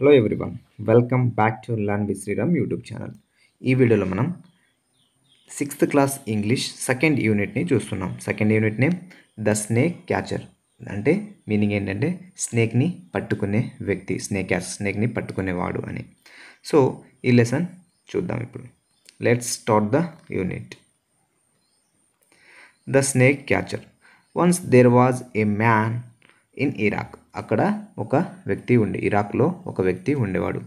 Hello everyone welcome back to learn B Sriram YouTube channel ఈ వీడియోలో మనం సిక్స్త్ క్లాస్ ఇంగ్లీష్ సెకండ్ యూనిట్ని చూస్తున్నాం second unit name the snake catcher అంటే meaning ఏంటంటే స్నేక్ని పట్టుకునే వ్యక్తి స్నేక్ క్యాచ్ స్నేక్ని పట్టుకునేవాడు అని సో ఈ లెసన్ చూద్దాం ఇప్పుడు let's start the unit the snake catcher once there was a man in Iraq అక్కడ ఒక వ్యక్తి ఉండి ఇరాక్లో ఒక వ్యక్తి ఉండేవాడు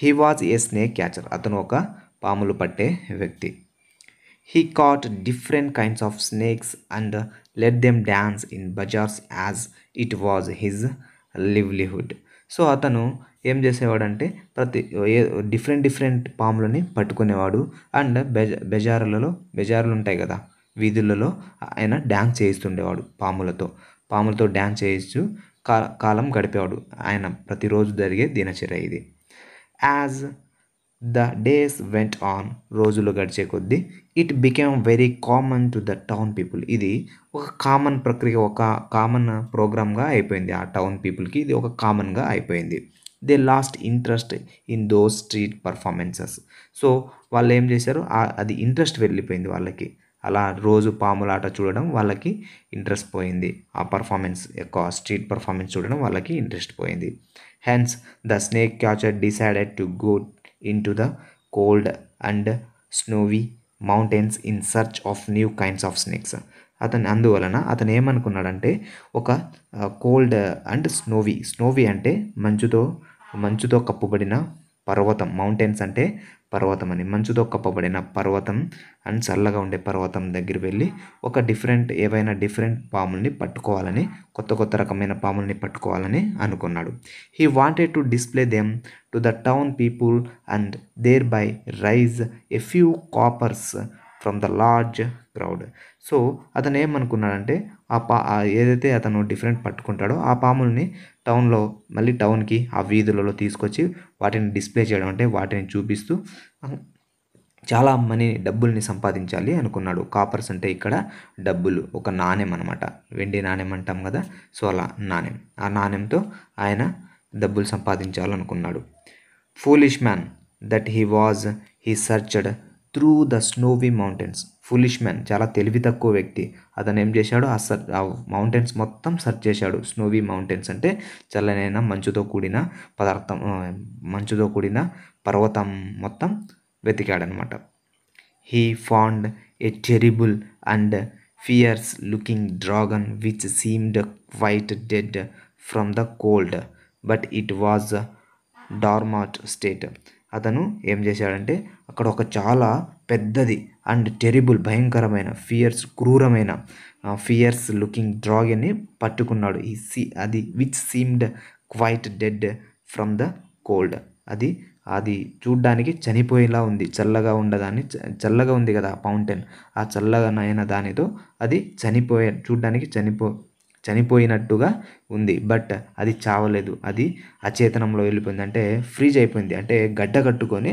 he was a snake catcher అతను ఒక పాములు పట్టే వ్యక్తి he caught different kinds of snakes and let them dance in bazaars as it was his livelihood so అతను ఏం చేసేవాడంటే ప్రతి డిఫరెంట్ డిఫరెంట్ పాములని పట్టుకునేవాడు అండ్ బెజ బెజారులలో బెజారులు ఉంటాయి కదా వీధులలో ఆయన డ్యాన్స్ చేయిస్తుండేవాడు పాములతో పాములతో డ్యాన్స్ చేయిస్తూ కాలం గడిపేవాడు ఆయన ప్రతిరోజు జరిగే దినచర్య ఇది as the days went on రోజులు గడిచే కొద్దీ it became very common to the town people ఇది ఒక కామన్ ప్రక్రియ ఒక కామన్ ప్రోగ్రామ్గా అయిపోయింది ఆ టౌన్ పీపుల్కి ఇది ఒక కామన్గా అయిపోయింది they lost interest in those street performances so వాళ్ళు ఏం చేశారు అది ఇంట్రెస్ట్ వెళ్ళిపోయింది వాళ్ళకి అలా రోజు పాములాట చూడడం వాళ్ళకి ఇంట్రెస్ట్ పోయింది ఆ పర్ఫార్మెన్స్ యొక్క స్ట్రీట్ పర్ఫార్మెన్స్ చూడడం వాళ్ళకి ఇంట్రెస్ట్ పోయింది hence the snake catcher decided to go into the cold and snowy mountains in search of new kinds of snakes అతను అందువలన అతను ఏమనుకున్నాడంటే ఒక కోల్డ్ అండ్ స్నోవీ స్నోవీ అంటే మంచుతో మంచుతో కప్పబడిన పర్వతం మౌంటైన్స్ అంటే పర్వతం అని మంచుతో కప్పబడిన పర్వతం అండ్ చల్లగా ఉండే పర్వతం దగ్గర వెళ్ళి ఒక డిఫరెంట్ ఏవైనా డిఫరెంట్ పాముల్ని పట్టుకోవాలని కొత్త కొత్త రకమైన పాముల్ని పట్టుకోవాలని అనుకున్నాడు he wanted to display them to the town people and thereby raise a few coppers from the large crowd so అతను ఏమనుకున్నాడంటే ఆ పా ఏదైతే అతను డిఫరెంట్ పట్టుకుంటాడో ఆ పాముల్ని టౌన్లో మళ్ళీ టౌన్కి ఆ వీధులలో తీసుకొచ్చి వాటిని డిస్ప్లే చేయడం అంటే వాటిని చూపిస్తూ చాలా మనీ డబ్బుల్ని సంపాదించాలి అనుకున్నాడు కాపర్స్ అంటే ఇక్కడ డబ్బులు ఒక నాణ్యం అనమాట వెండి నాణ్యం అంటాం కదా సో అలా నాణ్యం ఆ నాణ్యంతో ఆయన డబ్బులు సంపాదించాలనుకున్నాడు foolish man that he was he searched through the snowy mountains foolish man చాలా తెలివి తక్కువ వ్యక్తి అతను ఏం చేశాడు ఆ సర్ ఆ మౌంటైన్స్ మొత్తం సర్చ్ చేశాడు స్నోవీ మౌంటైన్స్ అంటే చల్లనైన మంచుతో కూడిన పదార్థం మంచుతో కూడిన పర్వతం మొత్తం వెతికాడనమాట he found a terrible and fierce looking dragon which seemed white dead from the cold but it was dormant state అతను ఏం చేశాడంటే అక్కడ ఒక చాలా పెద్దది అండ్ టెరిబుల్ భయంకరమైన ఫియర్స్ క్రూరమైన ఫియర్స్ లుకింగ్ డ్రాగన్ని పట్టుకున్నాడు ఈ సీ అది which seemed quite dead from the cold అది అది చూడ్డానికి చనిపోయేలా ఉంది చల్లగా ఉండదాన్ని చల్లగా ఉంది కదా ఆ ఫౌంటైన్ ఆ చల్లగా నైన దానితో అది చనిపోయే చూడ్డానికి చనిపో చనిపోయినట్టుగా ఉంది బట్ అది చావలేదు అది అచేతనంలో వెళ్ళిపోయింది అంటే ఫ్రీజ్ అయిపోయింది అంటే గడ్డ కట్టుకొని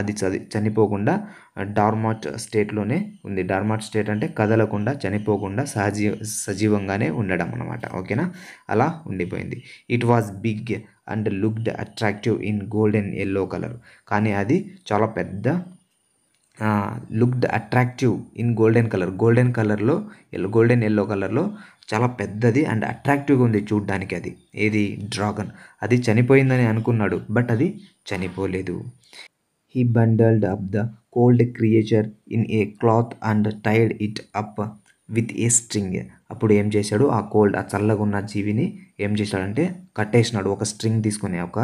అది చది చనిపోకుండా డార్మాట్ స్టేట్లోనే ఉంది డార్మాట్ స్టేట్ అంటే కదలకుండా చనిపోకుండా సహజీ సజీవంగానే ఉండడం అనమాట ఓకేనా అలా ఉండిపోయింది it was big and looked attractive in golden yellow colour కానీ అది చాలా పెద్ద looked attractive in golden colour golden కలర్లో గోల్డెన్ ఎల్లో కలర్లో చాలా పెద్దది అండ్ అట్రాక్టివ్గా ఉంది చూడ్డానికి అది ఏది డ్రాగన్ అది చనిపోయిందని అనుకున్నాడు బట్ అది చనిపోలేదు he bundled up the cold creature in a cloth and tied it up with a string అప్పుడు ఏం చేశాడు ఆ కోల్డ్ ఆ చల్లగా ఉన్న జీవిని ఏం చేశాడంటే కట్టేసినాడు ఒక స్ట్రింగ్ తీసుకొని ఒక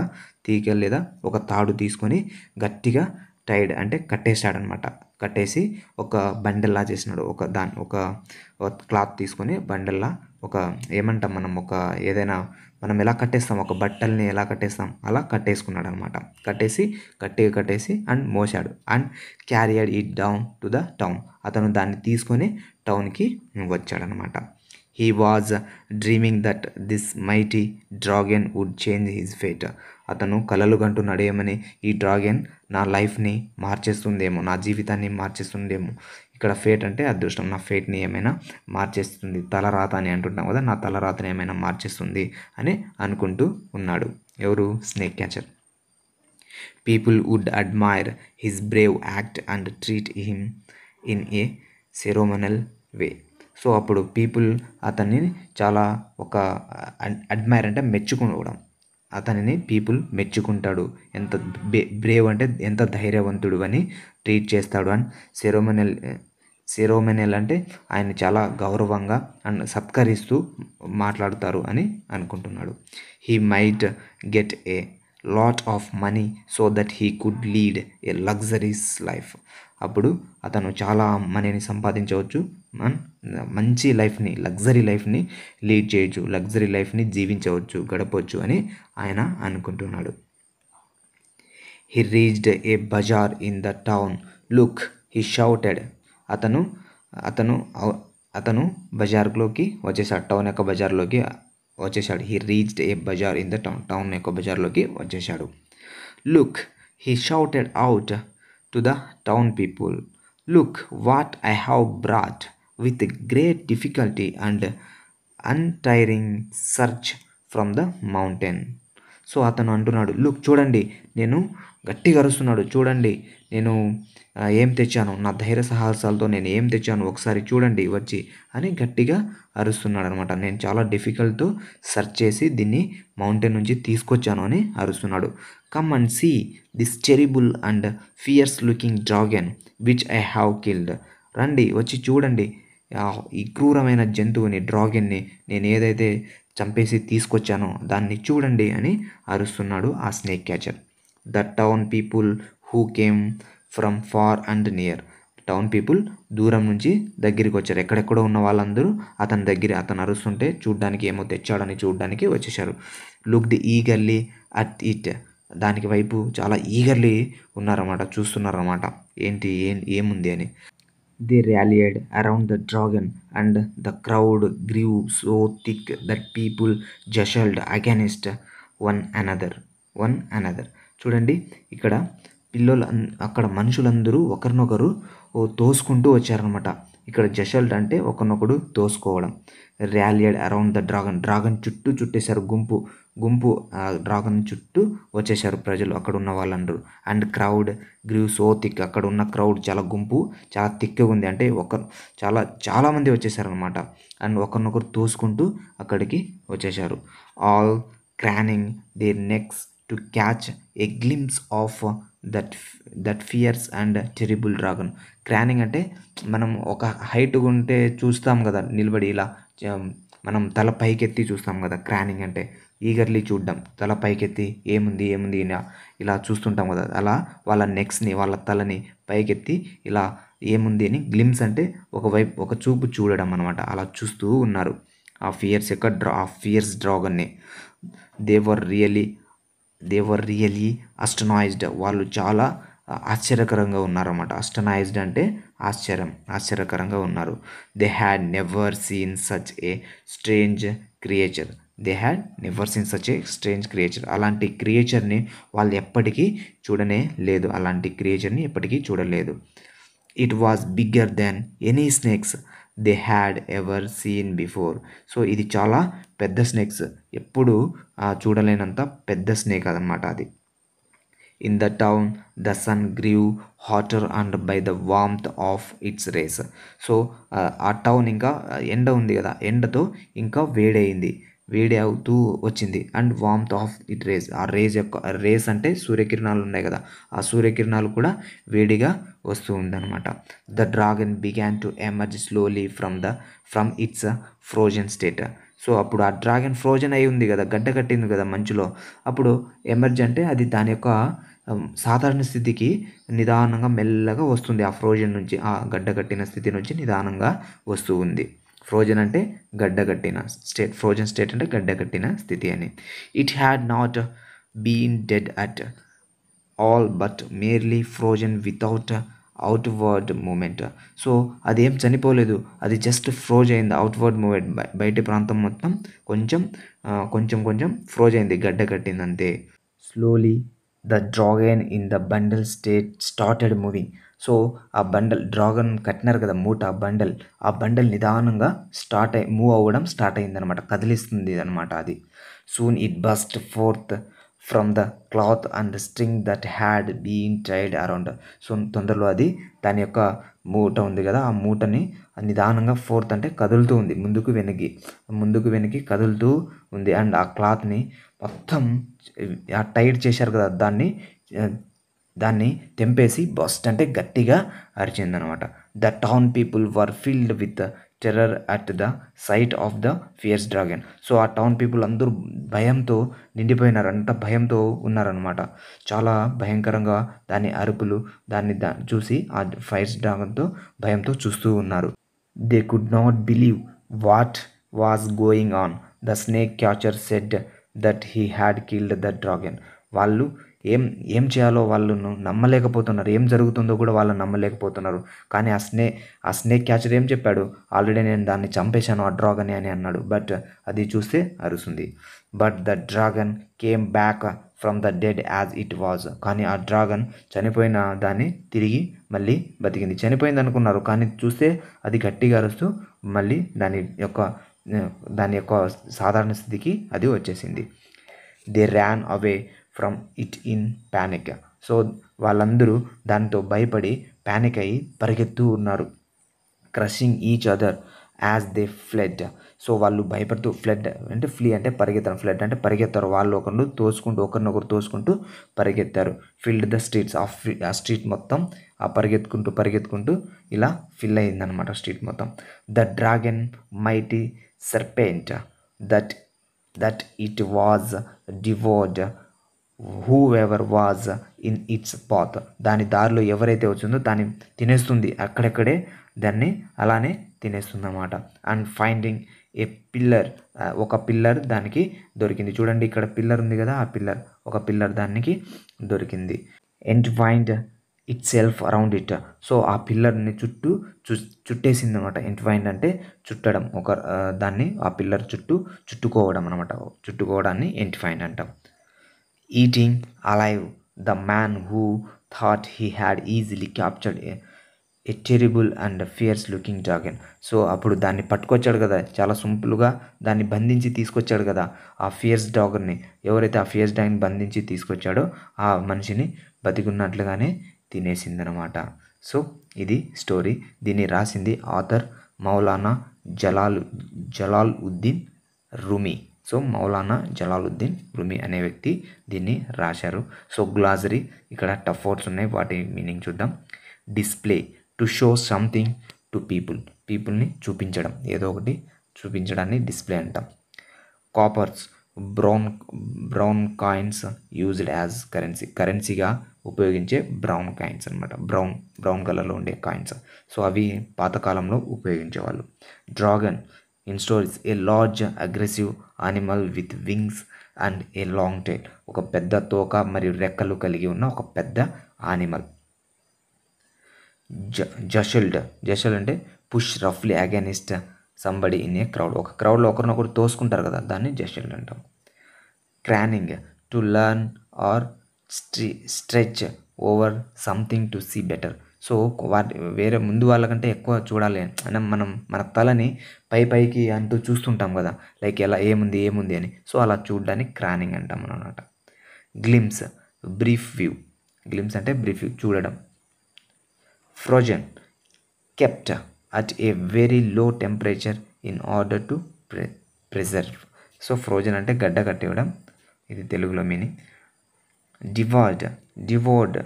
తీగ లేదా ఒక తాడు తీసుకొని గట్టిగా టైడ్ అంటే కట్టేశాడనమాట కట్టేసి ఒక బండల్లా చేసినాడు ఒక దాని ఒక క్లాత్ తీసుకొని బండల్లా ఒక ఏమంటాం మనం ఒక ఏదైనా మనం ఎలా కట్టేస్తాం ఒక బట్టల్ని ఎలా కట్టేస్తాం అలా కట్టేసుకున్నాడు అనమాట కట్టేసి కట్టి కట్టేసి అండ్ మోసాడు and carried it down to the town అతను దాన్ని తీసుకొని టౌన్కి వచ్చాడనమాట he was dreaming that this mighty dragon would change his fate అతను కలలు గంటు నడేయమని ఈ డ్రాగన్ నా లైఫ్ని మార్చేస్తుందేమో నా జీవితాన్ని మార్చేస్తుందేమో ఇక్కడ ఫేట్ అంటే అదృష్టం నా ఫేట్ని ఏమైనా మార్చేస్తుంది తలరాత అని అంటుంటాం కదా నా తలరాతని ఏమైనా మార్చేస్తుంది అని అనుకుంటూ ఉన్నాడు ఎవరు snake catcher people would admire his brave act and treat him in a ceremonial way so అప్పుడు పీపుల్ అతన్ని చాలా ఒక అడ్మైర్ అంటే మెచ్చుకోవడం అతనిని పీపుల్ మెచ్చుకుంటాడు ఎంత బ్రేవ్ అంటే ఎంత ధైర్యవంతుడు అని ట్రీట్ చేస్తాడు అండ్ సెరోమెనల్ సెరోమెనల్ అంటే ఆయన చాలా గౌరవంగా అండ్ సత్కరిస్తూ మాట్లాడుతారు అని అనుకుంటున్నాడు he might get a lot of money so that he could lead a luxuries life అప్పుడు అతను చాలా మనీని సంపాదించవచ్చు మంచి లైఫ్ని లగ్జరీ లైఫ్ని లీడ్ చేయొచ్చు లగ్జరీ లైఫ్ని జీవించవచ్చు గడపవచ్చు అని ఆయన అనుకుంటున్నాడు he reached a bazaar in the town look he shouted అతను అతను అతను బజార్లోకి వచ్చేసాడు టౌన్ యొక్క బజార్లోకి వచ్చేసాడు he reached a bazaar in the town town యొక్క బజార్లోకి వచ్చేసాడు look he shouted out to the town people. Look what I have brought. With great difficulty and untiring search from the mountain so అతను అంటున్నాడు look చూడండి నేను గట్టిగా అరుస్తున్నాడు చూడండి నేను ఏం తెచ్చాను నా ధైర్య సాహసాలతో నేను ఏం తెచ్చాను ఒకసారి చూడండి వచ్చి అని గట్టిగా అరుస్తున్నాడు అనమాట నేను చాలా డిఫికల్ట్తో సెర్చ్ చేసి దీన్ని మౌంటైన్ నుంచి తీసుకొచ్చాను అని అరుస్తున్నాడు come and see this terrible and fierce looking dragon which I have killed రండి వచ్చి చూడండి ఈ క్రూరమైన జంతువుని డ్రాగన్ని నేను ఏదైతే చంపేసి తీసుకొచ్చానో దాన్ని చూడండి అని అరుస్తున్నాడు ఆ snake catcher the town people who came from far and near town people దూరం నుంచి దగ్గరికి వచ్చారు ఎక్కడెక్కడో ఉన్న వాళ్ళందరూ అతని దగ్గర అతను అరుస్తుంటే చూడ్డానికి ఏమో తెచ్చాడని చూడ్డానికి వచ్చేసారు look the eagerly at it దానికి వైపు చాలా ఈగర్లీ ఉన్నారన్నమాట చూస్తున్నారన్నమాట ఏంటి ఏం ఏముంది అని the rallied around the dragon and the crowd grew so thick that people jostled against one another one another చూడండి ఇక్కడ పిల్లలు అక్కడ మనుషులందరూ ఒకరినొకరు తోసుకుంటూ వచ్చారనమాట ఇక్కడ జషల్ట్ అంటే ఒకరినొకడు తోసుకోవడం rallied around the dragon dragon చుట్టూ చుట్టేశారు గుంపు గుంపు డ్రాగన్ చుట్టూ వచ్చేశారు ప్రజలు అక్కడ ఉన్న వాళ్ళందరూ and crowd grew so thick అక్కడ ఉన్న క్రౌడ్ చాలా గుంపు చాలా థిక్గా ఉంది అంటే ఒక చాలా చాలామంది వచ్చేసారనమాట అండ్ ఒకరినొకరు తోసుకుంటూ అక్కడికి వచ్చేశారు all craning their necks to catch a glimpse of that that fierce and terrible dragon craning అంటే మనం ఒక హైట్ ఉంటే చూస్తాం కదా నిలబడి ఇలా మనం తల పైకెత్తి చూస్తాం కదా క్రానింగ్ అంటే ఈగర్లీ చూడడం తల పైకెత్తి ఏముంది ఏముంది ఇలా చూస్తుంటాం కదా అలా వాళ్ళ నెక్స్ని వాళ్ళ తలని పైకెత్తి ఇలా ఏముంది అని గ్లిమ్స్ అంటే ఒకవైపు ఒక చూపు చూడడం అనమాట అలా చూస్తూ ఉన్నారు ఆ ఫియర్స్ యొక్క డ్రా ఆ ఫియర్స్ డ్రాగన్ని they were really they were really astonished వాళ్ళు చాలా ఆశ్చర్యకరంగా ఉన్నారన్నమాట అస్టనాయిజ్డ్ అంటే ఆశ్చర్యం ఆశ్చర్యకరంగా ఉన్నారు they had never seen such a strange creature they had never seen such a strange creature అలాంటి క్రియేచర్ని వాళ్ళు ఎప్పటికీ చూడనే లేదు అలాంటి క్రియేచర్ని ఎప్పటికీ చూడలేదు it was bigger than any snakes they had ever seen before so ఇది చాలా పెద్ద స్నేక్స్ ఎప్పుడు చూడలేనంత పెద్ద స్నేక్ అదనమాట అది in the town the sun grew hotter and by the warmth of its rays so ఆ టౌన్ ఇంకా ఎండ ఉంది కదా ఎండతో ఇంకా వేడైంది వేడి అవుతూ వచ్చింది and warmth of it rays ఆ రేస్ యొక్క రేస్ అంటే సూర్యకిరణాలు ఉన్నాయి కదా ఆ సూర్యకిరణాలు కూడా వేడిగా వస్తూ ఉందన్నమాట the dragon began to emerge slowly from the from its frozen state so అప్పుడు ఆ డ్రాగన్ ఫ్రోజన్ అయి ఉంది కదా గడ్డ కట్టింది కదా మంచులో అప్పుడు ఎమర్జ్ అంటే అది దాని యొక్క సాధారణ స్థితికి నిదానంగా మెల్లగా వస్తుంది ఆ ఫ్రోజన్ నుంచి ఆ గడ్డ కట్టిన స్థితి నుంచి నిదానంగా వస్తూ ఉంది ఫ్రోజన్ అంటే గడ్డగట్టిన స్టేట్ ఫ్రోజన్ స్టేట్ అంటే గడ్డగట్టిన స్థితి అని it had not been dead at all but merely frozen without outward movement so అది ఏం చనిపోలేదు అది జస్ట్ ఫ్రోజ్ అయింది అవుట్వర్డ్ మూమెంట్ బయటి ప్రాంతం మొత్తం కొంచెం కొంచెం కొంచెం ఫ్రోజ్ అయింది గడ్డ కట్టిందంతే slowly the dragon in the bundle state started moving so ఆ బండల్ డ్రాగన్ కట్టినారు కదా మూట ఆ బండల్ ఆ బండల్ నిదానంగా స్టార్ట్ అయి మూవ్ అవ్వడం స్టార్ట్ అయిందనమాట కదిలిస్తుంది అనమాట అది soon it burst forth from the cloth and string that had being tied around so తొందరలో అది దాని యొక్క మూట ఉంది కదా ఆ మూటని నిదానంగా ఫోర్త్ అంటే కదులుతూ ఉంది ముందుకు వెనక్కి ముందుకు వెనక్కి కదులుతూ ఉంది అండ్ ఆ క్లాత్ని మొత్తం టైట్ చేశారు కదా దాన్ని దాన్ని తెంపేసి బస్ట్ అంటే గట్టిగా అరిచిందనమాట the town people were filled with terror at the sight of the fierce dragon so ఆ టౌన్ పీపుల్ అందరూ భయంతో నిండిపోయినారు అంత భయంతో ఉన్నారనమాట చాలా భయంకరంగా దాని అరుపులు దాన్ని దా చూసి ఆ ఫైర్స్ డ్రాగన్తో భయంతో చూస్తూ ఉన్నారు they could not believe what was going on the snake catcher said that he had killed the dragon వాళ్ళు ఏం ఏం చేయాలో వాళ్ళు నమ్మలేకపోతున్నారు ఏం జరుగుతుందో కూడా వాళ్ళు నమ్మలేకపోతున్నారు కానీ ఆ స్నే ఆ స్నేక్ క్యాచర్ ఏం చెప్పాడు ఆల్రెడీ నేను దాన్ని చంపేశాను ఆ డ్రాగన్ అని అన్నాడు బట్ అది చూస్తే అరుస్తుంది but the dragon came back from the dead as it was కానీ ఆ డ్రాగన్ చనిపోయిన దాన్ని తిరిగి మళ్ళీ బతికింది చనిపోయింది అనుకున్నారు కానీ చూస్తే అది గట్టిగా అరుస్తూ మళ్ళీ దాని యొక్క దాని యొక్క సాధారణ స్థితికి అది వచ్చేసింది they ran away from it in panic so వాళ్ళందరూ దాంతో భయపడి ప్యానిక్ అయ్యి పరిగెత్తూ ఉన్నారు crushing each other as they fled so వాళ్ళు భయపడుతూ ఫ్లెడ్ అంటే ఫ్లీ అంటే పరిగెత్తారు ఫ్లెడ్ అంటే పరిగెత్తారు వాళ్ళు ఒకరు తోసుకుంటూ ఒకరినొకరు తోసుకుంటూ పరిగెత్తారు ఫిల్డ్ ద స్ట్రీట్స్ ఆ ఆ స్ట్రీట్ మొత్తం ఆ పరిగెత్తుకుంటూ పరిగెత్తుకుంటూ ఇలా ఫిల్ అయిందనమాట స్ట్రీట్ మొత్తం the dragon mighty serpent that that it was devoured whoever was in its path దాని దారిలో ఎవరైతే వచ్చిందో దాన్ని తినేస్తుంది అక్కడక్కడే దాన్ని అలానే తినేస్తుంది అనమాట and finding a pillar uh, ఒక పిల్లర్ దానికి దొరికింది చూడండి ఇక్కడ పిల్లర్ ఉంది కదా ఆ పిల్లర్ ఒక పిల్లర్ దానికి దొరికింది and find itself around it so ఆ పిల్లర్ని చుట్టూ చు చుట్టేసింది అనమాట ఎంట్వైండ్ అంటే చుట్టడం ఒక uh, దాన్ని ఆ పిల్లర్ చుట్టూ చుట్టుకోవడం అనమాట చుట్టుకోవడాన్ని ఎంట్వైండ్ అంటాం eating alive the man who thought he had easily captured a a terrible and fierce looking dragon so అప్పుడు దాన్ని పట్టుకొచ్చాడు కదా చాలా సింపుల్గా దాన్ని బంధించి తీసుకొచ్చాడు కదా ఆ ఫియర్స్ డాగర్ని ఎవరైతే ఆ ఫియర్స్ డాగ్ని బంధించి తీసుకొచ్చాడో ఆ మనిషిని బతికున్నట్లుగానే తినేసిందనమాట సో ఇది స్టోరీ దీన్ని రాసింది author Maulana Jalal Jalaluddin Rumi so Maulana Jalaluddin Rumi అనే వ్యక్తి దీన్ని రాశారు సో గ్లాజరీ ఇక్కడ టఫ్ వర్డ్స్ ఉన్నాయి వాటి మీనింగ్ చూద్దాం display to show something to people పీపుల్ని చూపించడం ఏదో ఒకటి చూపించడాన్ని డిస్ప్లే అంటాం coppers brown brown coins used as currency కరెన్సీగా ఉపయోగించే బ్రౌన్ కాయిన్స్ అనమాట బ్రౌన్ బ్రౌన్ కలర్లో ఉండే కాయిన్స్ సో అవి పాతకాలంలో ఉపయోగించేవాళ్ళు dragon in is a large aggressive animal with wings and a long tail ఒక పెద్ద తోక మరియు రెక్కలు కలిగి ఉన్న ఒక పెద్ద ఆనిమల్ జ జషల్డ్ జషల్డ్ అంటే పుష్ రఫ్లీ against somebody in a crowd ఒక క్రౌడ్లో ఒకరినొకరు తోసుకుంటారు కదా దాన్ని జషల్డ్ అంటాం క్రానింగ్ టు లర్న్ ఆర్ స్ట్రీ stretch over something to see better so వాటి వేరే ముందు వాళ్ళకంటే ఎక్కువ చూడాలి అని మనం మన తలని పై పైకి అంటూ చూస్తుంటాం కదా లైక్ ఎలా ఏముంది ఏముంది అని సో అలా చూడడానికి క్రానింగ్ అంటాం మనం అనమాట గ్లిమ్స్ బ్రీఫ్ వ్యూ గ్లిమ్స్ అంటే బ్రీఫ్ వ్యూ చూడడం frozen kept at a very low temperature in order to ప్రె ప్రిజర్వ్ సో ఫ్రోజన్ అంటే గడ్డ కట్టేయడం ఇది తెలుగులో మీనింగ్ డివార్డ్ డివోర్డ్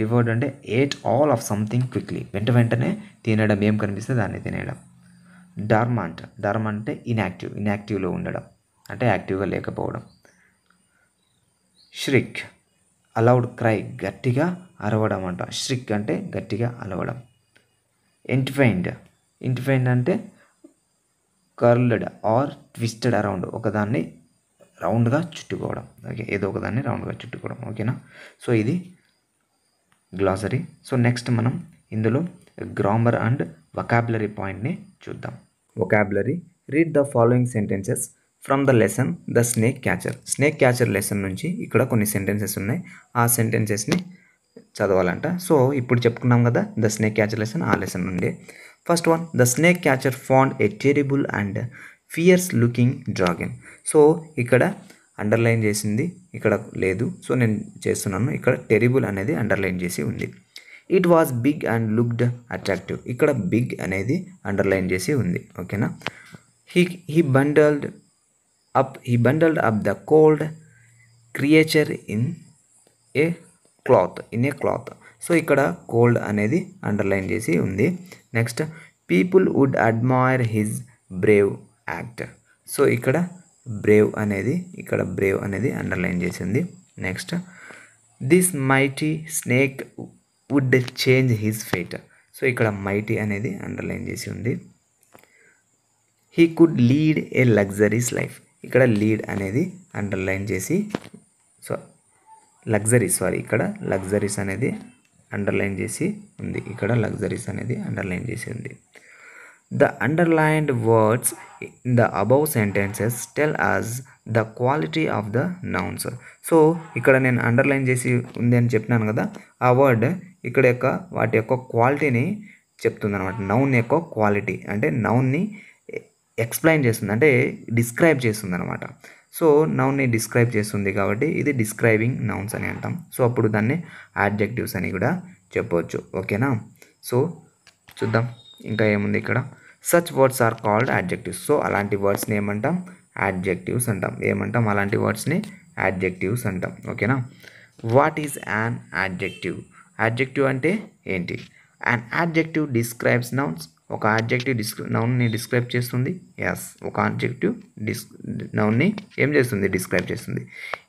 డివోర్డ్ అంటే ate all of something quickly వెంట వెంటనే తినడం ఏం కనిపిస్తే దాన్ని తినేయడం ధర్మ అంట ధర్మ అంటే ఇన్యాక్టివ్ ఇన్యాక్టివ్లో ఉండడం అంటే యాక్టివ్గా లేకపోవడం ష్రిక్ అలౌడ్ క్రై గట్టిగా అరవడం అంట ష్రిక్ అంటే గట్టిగా అలవడం ఎంటిఫైన్డ్ ఇంటిఫైన్డ్ అంటే కర్ల్డ్ ఆర్ ట్విస్టెడ్ అరౌండ్ ఒకదాన్ని రౌండ్గా చుట్టుకోవడం ఓకే ఏదో ఒకదాన్ని రౌండ్గా చుట్టుకోవడం ఓకేనా సో ఇది గ్లాసరీ సో నెక్స్ట్ మనం ఇందులో గ్రామర్ అండ్ వొకాబులరీ పాయింట్ని చూద్దాం vocabulary read the following sentences from the lesson the snake catcher snake catcher lesson నుంచి ఇక్కడ కొన్ని సెంటెన్సెస్ ఉన్నాయి ఆ సెంటెన్సెస్ని చదవాలంట సో ఇప్పుడు చెప్పుకున్నాం కదా ద స్నేక్ క్యాచర్ లెసన్ ఆ లెసన్ నుండి first one the snake catcher found a terrible and fierce looking dragon so ఇక్కడ అండర్లైన్ చేసింది ఇక్కడ లేదు సో నేను చేస్తున్నాను ఇక్కడ టెరిబుల్ అనేది అండర్లైన్ చేసి ఉంది it was big and looked attractive ఇక్కడ బిగ్ అనేది అండర్లైన్ చేసి ఉంది ఓకేనా he he bundled up he bundled up the cold creature in a cloth in a cloth so ఇక్కడ కోల్డ్ అనేది అండర్లైన్ చేసి ఉంది next people would admire his brave act so ఇక్కడ బ్రేవ్ అనేది ఇక్కడ బ్రేవ్ అనేది అండర్లైన్ చేసింది next this mighty snake would change his fate so ఇక్కడ మైటీ అనేది అండర్లైన్ చేసి ఉంది he could lead a luxuries life ఇక్కడ లీడ్ అనేది అండర్లైన్ చేసి సో లగ్జరీస్ సారీ ఇక్కడ లగ్జరీస్ అనేది అండర్లైన్ చేసి ఉంది ఇక్కడ లగ్జరీస్ అనేది అండర్లైన్ చేసి ఉంది The underlined words in the above sentences tell us the quality of the nouns. So ఇక్కడ నేను అండర్లైన్ చేసి ఉంది అని చెప్పినాను కదా ఆ వర్డ్ ఇక్కడ యొక్క వాటి యొక్క క్వాలిటీని చెప్తుంది అనమాట నౌన్ యొక్క క్వాలిటీ అంటే నౌన్ని ఎక్స్ప్లెయిన్ చేస్తుంది అంటే డిస్క్రైబ్ చేస్తుంది అనమాట సో నౌన్ని డిస్క్రైబ్ చేస్తుంది కాబట్టి ఇది డిస్క్రైబింగ్ నౌన్స్ అని అంటాం సో అప్పుడు దాన్ని యాడ్జెక్టివ్స్ అని కూడా చెప్పవచ్చు ఓకేనా సో చూద్దాం ఇంకా ఏముంది ఇక్కడ such words are called adjectives so అలాంటి వర్డ్స్ని ఏమంటాం యాడ్జెక్టివ్స్ అంటాం ఏమంటాం అలాంటి వర్డ్స్ని యాడ్జెక్టివ్స్ అంటాం ఓకేనా what is an adjective adjective అంటే ఏంటి అండ్ యాడ్జెక్టివ్ డిస్క్రైబ్స్ నౌన్స్ ఒక యాడ్జెక్టివ్ డిస్ నౌన్ని డిస్క్రైబ్ చేస్తుంది ఎస్ ఒక ఆబ్జెక్టివ్ డిస్ నౌన్ని ఏం చేస్తుంది డిస్క్రైబ్ చేస్తుంది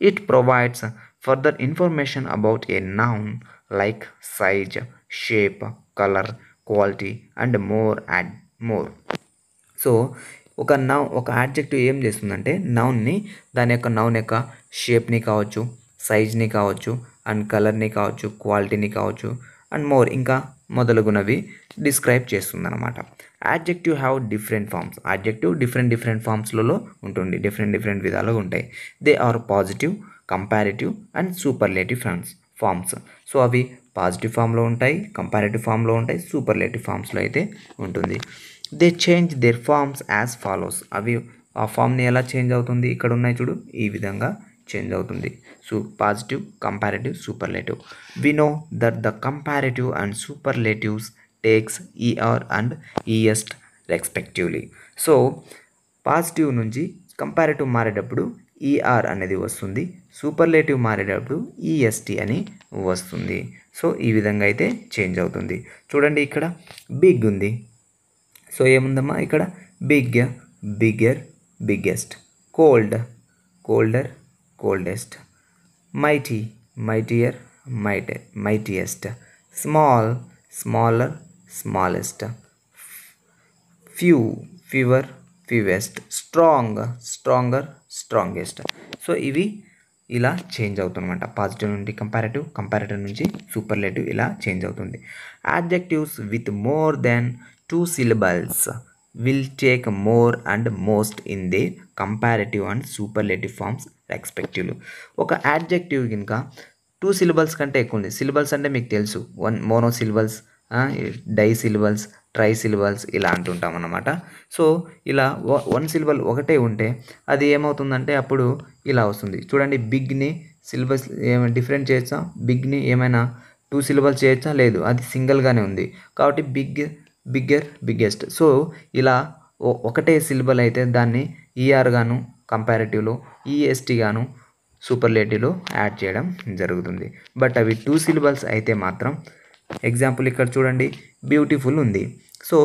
it provides further information about a noun like size shape colour quality and more add more so ఒక నౌ ఒక యాడ్జెక్టివ్ ఏం చేస్తుందంటే నౌన్ని దాని యొక్క నౌన్ యొక్క షేప్ని కావచ్చు సైజ్ని కావచ్చు అండ్ కలర్ని కావచ్చు క్వాలిటీని కావచ్చు అండ్ మోర్ ఇంకా మొదలగునవి డిస్క్రైబ్ చేస్తుందన్నమాట adjective have different forms adjective different different ఫామ్స్లలో ఉంటుంది డిఫరెంట్ డిఫరెంట్ విధాలుగా ఉంటాయి they are positive comparative and superlative forms forms so అవి పాజిటివ్ ఫామ్లో ఉంటాయి కంపారిటివ్ ఫామ్లో ఉంటాయి సూపర్లేటివ్ ఫామ్స్లో అయితే ఉంటుంది they change their forms as follows అవి ఆ ఫామ్ని ఎలా చేంజ్ అవుతుంది ఇక్కడ ఉన్నాయి చూడు ఈ విధంగా చేంజ్ అవుతుంది so positive comparative superlative we know that the comparative and superlatives takes ER and EST respectively so positive నుంచి కంపారేటివ్ మారేటప్పుడు ఈఆర్ e అనేది వస్తుంది సూపర్లేటివ్ మారేటప్పుడు ఈఎస్టీ e అని వస్తుంది సో ఈ విధంగా అయితే చేంజ్ అవుతుంది చూడండి ఇక్కడ బిగ్ ఉంది సో ఏముందమ్మా ఇక్కడ big bigger biggest cold colder coldest mighty mightier mighty mightiest small smaller smallest few fewer fewest strong stronger strongest so ఇవి ఇలా చేంజ్ అవుతుందన్నమాట పాజిటివ్ నుండి కంపారేటివ్ కంపారేటివ్ నుంచి సూపర్లేటివ్ ఇలా చేంజ్ అవుతుంది adjectives with more than syllables will will more and most in in the and super superlative forms ఎక్స్పెక్టివ్ ఒక adjective కనుక టూ సిలబల్స్ కంటే ఎక్కువ ఉంది సిలబల్స్ అంటే మీకు తెలుసు one monosyllables disyllables trisyllables ఇలా అంటుంటాం అన్నమాట సో ఇలా వన్ సిలబల్ ఒకటే ఉంటే అది ఏమవుతుందంటే అప్పుడు ఇలా వస్తుంది చూడండి బిగ్ని సిలబస్ ఏమైనా డిఫరెంట్ చేయొచ్చా బిగ్ని ఏమైనా టూ సిలబల్స్ చేయొచ్చా లేదు అది సింగిల్గానే ఉంది కాబట్టి బిగ్ బిగ్గర్ బిగ్గెస్ట్ సో ఇలా ఒకటే సిలబల్ అయితే దాన్ని ఈఆర్ e గాను కంపారిటివ్లో ఈఎస్టీ e గాను సూపర్లేటివ్లో యాడ్ చేయడం జరుగుతుంది బట్ అవి టూ సిలబల్స్ అయితే మాత్రం ఎగ్జాంపుల్ ఇక్కడ చూడండి బ్యూటిఫుల్ ఉంది so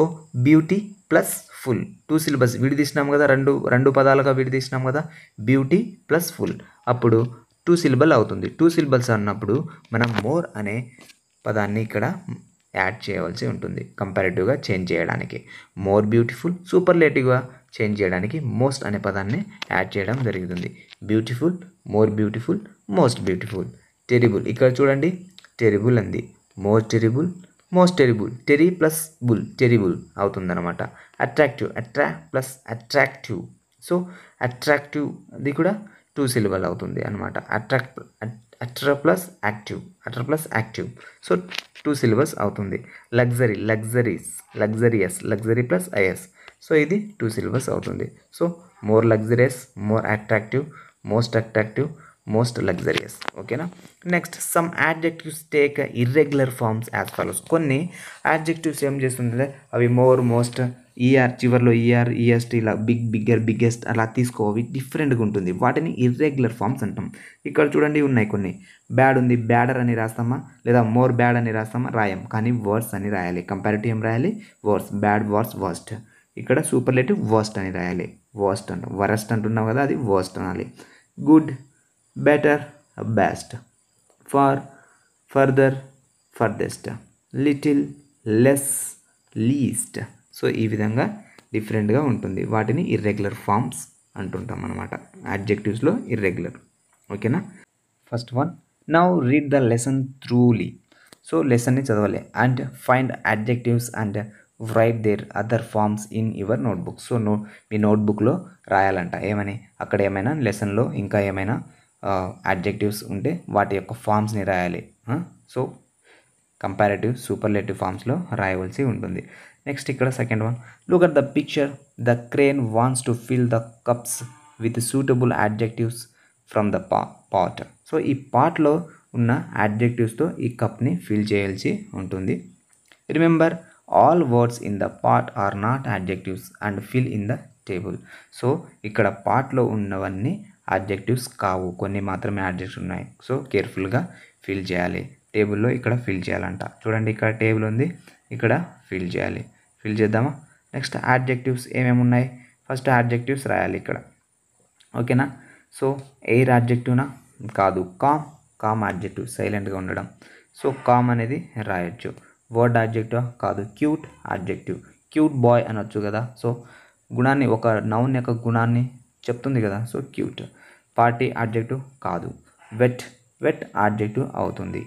beauty plus full two syllabus విడిదీసినాం కదా రెండు రెండు పదాలుగా విడిదీసినాం కదా బ్యూటీ ప్లస్ ఫుల్ అప్పుడు టూ సిలబల్ అవుతుంది టూ సిలబల్స్ అన్నప్పుడు మనం మోర్ అనే పదాన్ని ఇక్కడ యాడ్ చేయవలసి ఉంటుంది కంపారిటివ్గా చేంజ్ చేయడానికి మోర్ బ్యూటిఫుల్ సూపర్లేటివ్గా చేంజ్ చేయడానికి మోస్ట్ అనే పదాన్ని యాడ్ చేయడం జరుగుతుంది beautiful more beautiful most beautiful terrible ఇక్కడ చూడండి టెరిబుల్ అంది more terrible most terrible terri plus bull terrible అవుతుంది అనమాట attractive అట్రా plus attractive so attractive అది కూడా టూ సిలబల్ అవుతుంది అనమాట attract attra plus active attra plus active so two syllabus అవుతుంది luxury luxuries luxurious luxury plus IS so ఇది two syllabus అవుతుంది so more luxurious more attractive most attractive most luxurious ఓకేనా next some adjectives take irregular forms as follows కొన్ని adjectives ఏం చేస్తుంది అవి more most ER e చివరిలో ER e EST e ఇలా big bigger biggest అలా తీసుకోవి డిఫరెంట్గా ఉంటుంది వాటిని ఇర్రెగ్యులర్ ఫామ్స్ అంటాం ఇక్కడ చూడండి ఉన్నాయి కొన్ని బ్యాడ్ ఉంది బ్యాడర్ అని రాస్తామా లేదా మోర్ బ్యాడ్ అని రాస్తామా రాయం కానీ వర్డ్స్ అని రాయాలి కంపారిటివ్ ఏం రాయాలి వర్స్ బ్యాడ్ వర్స్ వర్స్ట్ ఇక్కడ సూపర్ లెట్ వర్స్ట్ అని రాయాలి వర్స్ట్ అంట వరస్ట్ అంటున్నావు కదా అది వర్స్ట్ అనాలి good better best far further furthest little less least so ఈ విధంగా డిఫరెంట్గా ఉంటుంది వాటిని ఇర్రెగ్యులర్ ఫామ్స్ అంటుంటాం అనమాట అడ్జెక్టివ్స్లో ఇర్రెగ్యులర్ ఓకేనా first one now read the lesson thoroughly so లెసన్ని చదవాలి and find adjectives and write their other forms in your notebook so నో మీ నోట్బుక్లో రాయాలంట ఏమని అక్కడ ఏమైనా లెసన్లో ఇంకా ఏమైనా అడ్జెక్టివ్స్ ఉంటే వాటి యొక్క ఫామ్స్ని రాయాలి సో కంపారేటివ్ సూపర్లేటివ్ ఫామ్స్లో రాయవలసి ఉంటుంది నెక్స్ట్ ఇక్కడ second one look at the picture the crane wants to fill the cups with suitable adjectives from the పా పాట్ సో ఈ పాట్లో ఉన్న యాడ్జెక్టివ్స్తో ఈ కప్ని ఫిల్ చేయాల్సి ఉంటుంది remember all words in the part are not adjectives and fill in the table so ఇక్కడ పార్ట్లో ఉన్నవన్నీ యాడ్జెక్టివ్స్ కావు కొన్ని మాత్రమే యాడ్జెక్టివ్స్ ఉన్నాయి సో కేర్ఫుల్గా ఫిల్ చేయాలి టేబుల్లో ఇక్కడ ఫిల్ చేయాలంట చూడండి ఇక్కడ టేబుల్ ఉంది ఇక్కడ ఫిల్ చేయాలి ఫిల్ చేద్దామా నెక్స్ట్ యాడ్జెక్టివ్స్ ఏమేమి ఉన్నాయి ఫస్ట్ యాడ్జెక్టివ్స్ రాయాలి ఇక్కడ ఓకేనా సో ఎయిర్ ఆబ్జెక్టివ్నా కాదు కామ్ కామ్ ఆబ్జెక్టివ్ సైలెంట్గా ఉండడం సో కామ్ అనేది రాయొచ్చు వర్డ్ ఆబ్జెక్టివ్ కాదు క్యూట్ ఆబ్జెక్టివ్ క్యూట్ బాయ్ అనొచ్చు కదా సో గుణాన్ని ఒక నౌన్ యొక్క గుణాన్ని చెప్తుంది కదా సో క్యూట్ పార్టీ ఆబ్జెక్టివ్ కాదు వెట్ వెట్ ఆబ్జెక్టివ్ అవుతుంది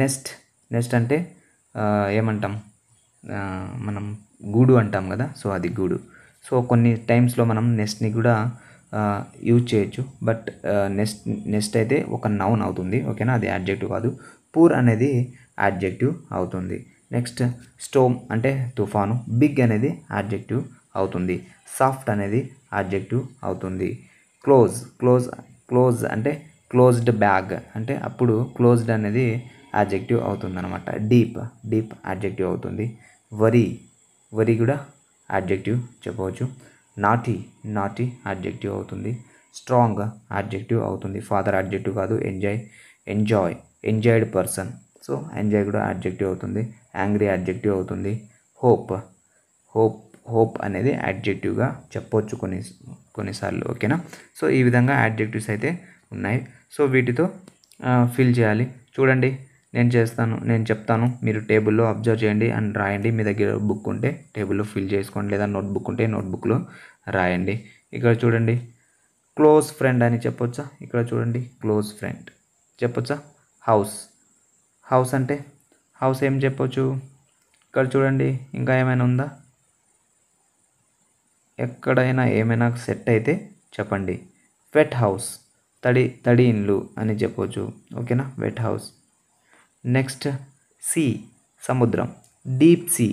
నెస్ట్ నెస్ట్ అంటే ఏమంటాం మనం గూడు అంటాం కదా సో అది గూడు సో కొన్ని టైమ్స్లో మనం నెస్ట్ని కూడా యూజ్ చేయొచ్చు బట్ నెస్ట్ నెస్ట్ అయితే ఒక నౌన్ అవుతుంది ఓకేనా అది యాడ్జెక్టివ్ కాదు పూర్ అనేది యాడ్జెక్టివ్ అవుతుంది నెక్స్ట్ స్టోమ్ అంటే తుఫాను బిగ్ అనేది యాడ్జెక్టివ్ అవుతుంది సాఫ్ట్ అనేది యాడ్జెక్టివ్ అవుతుంది క్లోజ్ క్లోజ్ క్లోజ్ అంటే క్లోజ్డ్ బ్యాగ్ అంటే అప్పుడు క్లోజ్డ్ అనేది యాడ్జెక్టివ్ అవుతుంది అనమాట డీప్ డీప్ యాడ్జెక్టివ్ అవుతుంది వరి వరి కూడా యాడ్జెక్టివ్ చెప్పవచ్చు నాటి నాటి యాడ్జెక్టివ్ అవుతుంది స్ట్రాంగ్ యాడ్జెక్టివ్ అవుతుంది ఫాదర్ యాడ్జెక్టివ్ కాదు enjoy enjoy enjoyed person so enjoy కూడా యాడ్జెక్టివ్ అవుతుంది యాంగ్రీ యాడ్జెక్టివ్ అవుతుంది హోప్ హోప్ హోప్ అనేది యాడ్జెక్టివ్గా చెప్పవచ్చు కొన్ని కొన్నిసార్లు ఓకేనా సో ఈ విధంగా యాడ్జెక్టివ్స్ అయితే ఉన్నాయి సో వీటితో ఫిల్ చేయాలి చూడండి నేను చేస్తాను నేను చెప్తాను మీరు టేబుల్లో అబ్జర్వ్ చేయండి అండ్ రాయండి మీ దగ్గర బుక్ ఉంటే టేబుల్లో ఫిల్ చేసుకోండి లేదా నోట్బుక్ ఉంటే నోట్బుక్లో రాయండి ఇక్కడ చూడండి క్లోజ్ ఫ్రెండ్ అని చెప్పొచ్చా ఇక్కడ చూడండి క్లోజ్ ఫ్రెండ్ చెప్పొచ్చా హౌస్ హౌస్ అంటే హౌస్ ఏం చెప్పొచ్చు ఇక్కడ చూడండి ఇంకా ఏమైనా ఉందా ఎక్కడైనా ఏమైనా సెట్ అయితే చెప్పండి వెట్ హౌస్ తడి తడి ఇండ్లు అని చెప్పొచ్చు ఓకేనా వెట్ హౌస్ నెక్స్ట్ సీ సముద్రం డీప్ సీ